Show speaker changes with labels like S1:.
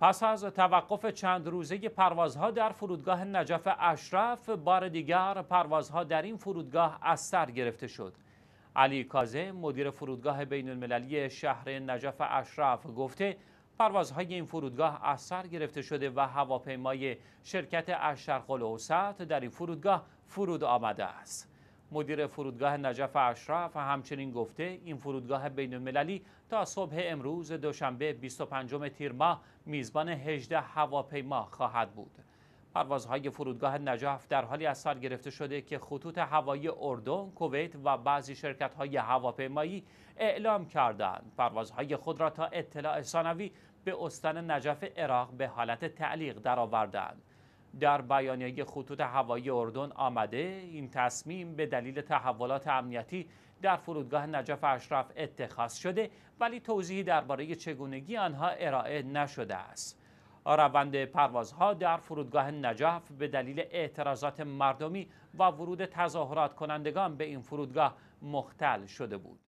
S1: پس از توقف چند روزه پروازها در فرودگاه نجف اشرف بار دیگر پروازها در این فرودگاه از سر گرفته شد علی کازه مدیر فرودگاه بین المللی شهر نجف اشرف گفته پروازهای این فرودگاه از سر گرفته شده و هواپیمای شرکت اشرقل الاوسط در این فرودگاه فرود آمده است مدیر فرودگاه نجف اشرف همچنین گفته این فرودگاه بین المللی تا صبح امروز دوشنبه 25 تیر ماه میزبان 18 هواپیما خواهد بود. پروازهای فرودگاه نجف در حالی از سر گرفته شده که خطوط هوایی اردن، کویت و بعضی های هواپیمایی اعلام کردند پروازهای خود را تا اطلاع ثانوی به استان نجف عراق به حالت تعلیق درآوردند. در بیانیه خطوط هوایی اردن آمده این تصمیم به دلیل تحولات امنیتی در فرودگاه نجف اشرف اتخاذ شده ولی توضیحی درباره چگونگی آنها ارائه نشده است روند پروازها در فرودگاه نجف به دلیل اعتراضات مردمی و ورود تظاهرات کنندگان به این فرودگاه مختل شده
S2: بود